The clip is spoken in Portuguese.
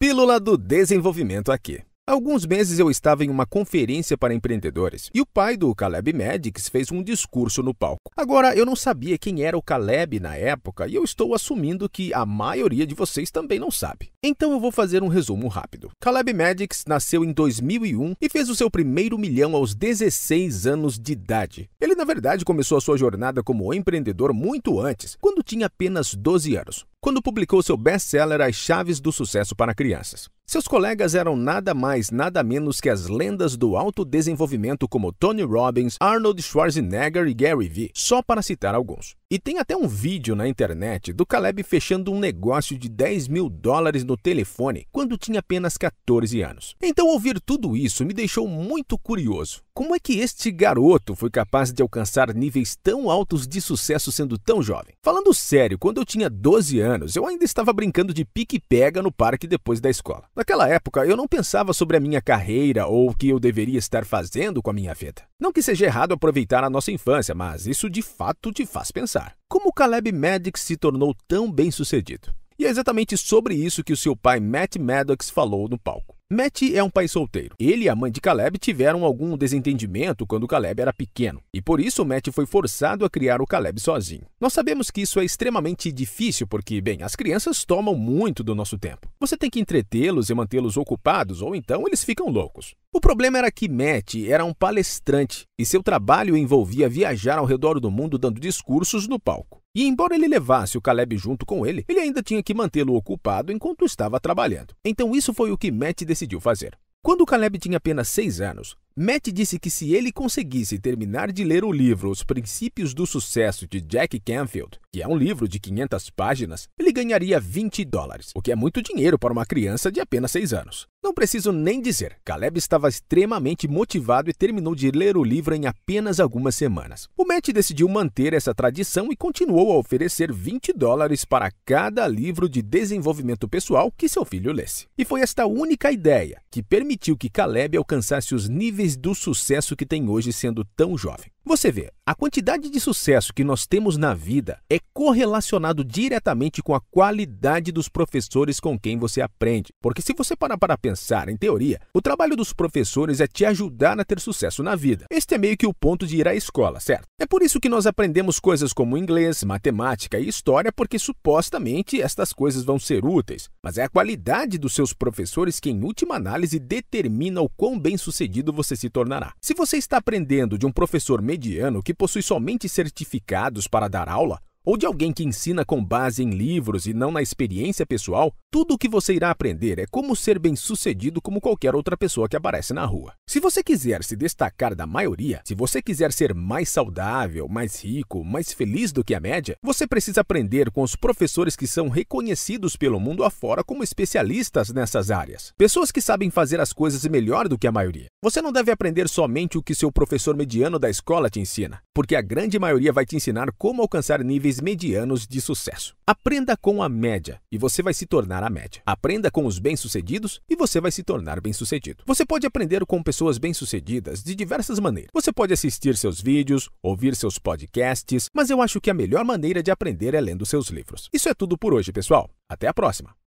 Pílula do Desenvolvimento aqui. Alguns meses eu estava em uma conferência para empreendedores e o pai do Caleb Medics fez um discurso no palco. Agora, eu não sabia quem era o Caleb na época e eu estou assumindo que a maioria de vocês também não sabe. Então eu vou fazer um resumo rápido. Caleb Medics nasceu em 2001 e fez o seu primeiro milhão aos 16 anos de idade. Ele, na verdade, começou a sua jornada como empreendedor muito antes, quando tinha apenas 12 anos quando publicou seu best-seller As Chaves do Sucesso para Crianças. Seus colegas eram nada mais, nada menos que as lendas do autodesenvolvimento como Tony Robbins, Arnold Schwarzenegger e Gary Vee, só para citar alguns. E tem até um vídeo na internet do Caleb fechando um negócio de 10 mil dólares no telefone quando tinha apenas 14 anos. Então, ouvir tudo isso me deixou muito curioso. Como é que este garoto foi capaz de alcançar níveis tão altos de sucesso sendo tão jovem? Falando sério, quando eu tinha 12 anos, eu ainda estava brincando de pique-pega no parque depois da escola. Naquela época, eu não pensava sobre a minha carreira ou o que eu deveria estar fazendo com a minha vida. Não que seja errado aproveitar a nossa infância, mas isso de fato te faz pensar pensar: como Caleb Maddox se tornou tão bem sucedido? E é exatamente sobre isso que o seu pai Matt Maddox falou no palco. Matt é um pai solteiro. Ele e a mãe de Caleb tiveram algum desentendimento quando Caleb era pequeno, e por isso Matt foi forçado a criar o Caleb sozinho. Nós sabemos que isso é extremamente difícil porque, bem, as crianças tomam muito do nosso tempo. Você tem que entretê-los e mantê-los ocupados, ou então eles ficam loucos. O problema era que Matt era um palestrante e seu trabalho envolvia viajar ao redor do mundo dando discursos no palco. E embora ele levasse o Caleb junto com ele, ele ainda tinha que mantê-lo ocupado enquanto estava trabalhando. Então isso foi o que Matt decidiu fazer. Quando o Caleb tinha apenas 6 anos, Matt disse que se ele conseguisse terminar de ler o livro Os Princípios do Sucesso de Jack Canfield, que é um livro de 500 páginas, ele ganharia 20 dólares, o que é muito dinheiro para uma criança de apenas 6 anos. Não preciso nem dizer, Caleb estava extremamente motivado e terminou de ler o livro em apenas algumas semanas. O Matt decidiu manter essa tradição e continuou a oferecer 20 dólares para cada livro de desenvolvimento pessoal que seu filho lesse. E foi esta única ideia que permitiu que Caleb alcançasse os níveis do sucesso que tem hoje sendo tão jovem. Você vê, a quantidade de sucesso que nós temos na vida é correlacionado diretamente com a qualidade dos professores com quem você aprende. Porque se você parar para pensar, em teoria, o trabalho dos professores é te ajudar a ter sucesso na vida. Este é meio que o ponto de ir à escola, certo? É por isso que nós aprendemos coisas como inglês, matemática e história, porque supostamente estas coisas vão ser úteis. Mas é a qualidade dos seus professores que, em última análise, determina o quão bem sucedido você se tornará. Se você está aprendendo de um professor mediano que possui somente certificados para dar aula, ou de alguém que ensina com base em livros e não na experiência pessoal, tudo o que você irá aprender é como ser bem-sucedido como qualquer outra pessoa que aparece na rua. Se você quiser se destacar da maioria, se você quiser ser mais saudável, mais rico, mais feliz do que a média, você precisa aprender com os professores que são reconhecidos pelo mundo afora como especialistas nessas áreas. Pessoas que sabem fazer as coisas melhor do que a maioria. Você não deve aprender somente o que seu professor mediano da escola te ensina, porque a grande maioria vai te ensinar como alcançar níveis níveis medianos de sucesso. Aprenda com a média e você vai se tornar a média. Aprenda com os bem-sucedidos e você vai se tornar bem-sucedido. Você pode aprender com pessoas bem-sucedidas de diversas maneiras. Você pode assistir seus vídeos, ouvir seus podcasts, mas eu acho que a melhor maneira de aprender é lendo seus livros. Isso é tudo por hoje, pessoal. Até a próxima!